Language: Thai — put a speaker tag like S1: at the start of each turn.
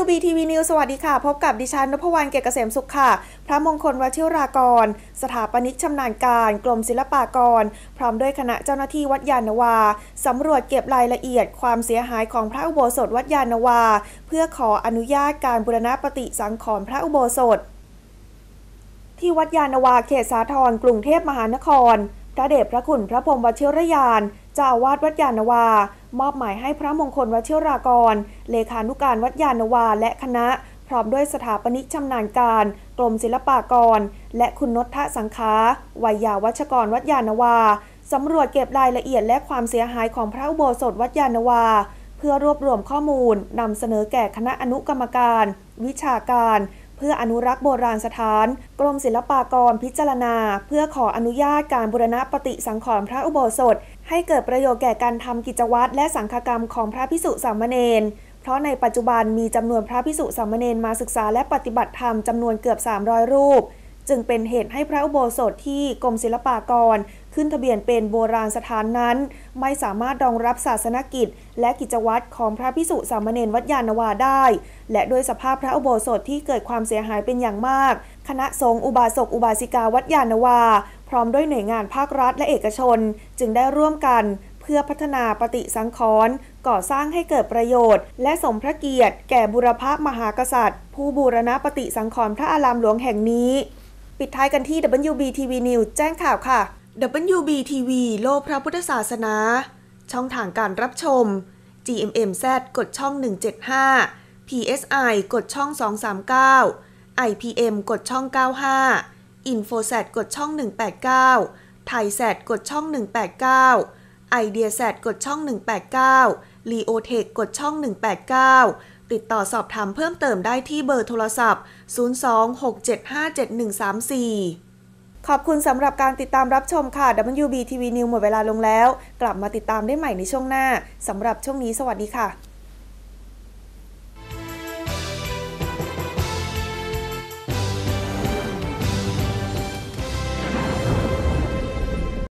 S1: WBTV News สวัสดีค่ะ พบกับดิฉันนพวรรณเกศเกษมสุขค่ะ พระมงคลวชิรากร สถาปนิกชำนาญการกรมศิลปากร พร้อมด้วยคณะเจ้าหน้าที่วัดยานวา สำรวจเก็บรายละเอียด ความเสียหายของพระอุโบสถวัดยานวา เพื่อขออนุญาตการบูรณปฏิสังขรณ์พระอุโบสถ ที่วัดยานวา เขตสาทรกรุงเทพมหานครพระเดชพระคุณพระพรมวชิรยานเจ้าอาวาสวัดยานวามอบหมายให้พระมงคลวชิรากร เลขานุการวัดยานวาและคณะ พร้อมด้วยสถาปนิกชำนาญการ กรมศิลปากร และคุณนทสังคาวัยยาวัชกรวัดยานวาสำรวจเก็บรายละเอียดและความเสียหายของพระอุโบสถวัดยานวาเพื่อรวบรวมข้อมูลนำเสนอแก่คณะอนุกรรมการวิชาการเพื่ออนุรักษ์โบราณสถานกรมศิลปากรพิจารณา เพื่อขออนุญาตการบูรณะปฏิสังขรณ์พระอุโบสถ ให้เกิดประโยชน์แก่การทำกิจวัตรและสังฆกรรมของพระพิสุสามเณรเพราะในปัจจุบันมีจำนวนพระพิสุสามเณรมาศึกษาและปฏิบัติธรรมจำนวนเกือบ 300 รูป จึงเป็นเหตุให้พระอุโบสถที่กรมศิลปากรขึ้นทะเบียนเป็นโบราณสถานนั้น ไม่สามารถรองรับศาสนกิจ และกิจวัตรของพระพิสุสามเณรวัดยานวาได้ และด้วยสภาพพระอุโบสถที่เกิดความเสียหายเป็นอย่างมาก คณะสงฆ์อุบาสกอุบาสิกาวัดยานวา พร้อมด้วยหน่วยงานภาครัฐและเอกชน จึงได้ร่วมกันเพื่อพัฒนาปฏิสังขรณ์ก่อสร้างให้เกิดประโยชน์ และสมพระเกียรติ แก่บุรพามหากษัตริย์ ผู้บูรณะปฏิสังขรณ์พระอารามหลวงแห่งนี้ ปิดท้ายกันที่ WBTV News แจ้งข่าวค่ะ WBTV โลกพระพุทธศาสนา ช่องทางการรับชม GMMZ กดช่อง 175 PSI กดช่อง 239 IPM กดช่อง 95 InfoSat กดช่อง 189 t h a i s a t กดช่อง 189 i d e a s a t กดช่อง 189 Leotech กดช่อง 189 ติดต่อสอบถามเพิ่มเติมได้ที่เบอร์โทรศัพท์ 026757134ขอบคุณสำหรับการติดตามรับชมค่ะ WBTV News หมดเวลาลงแล้ว กลับมาติดตามได้ใหม่ในช่วงหน้า สำหรับช่วงนี้สวัสดีค่ะ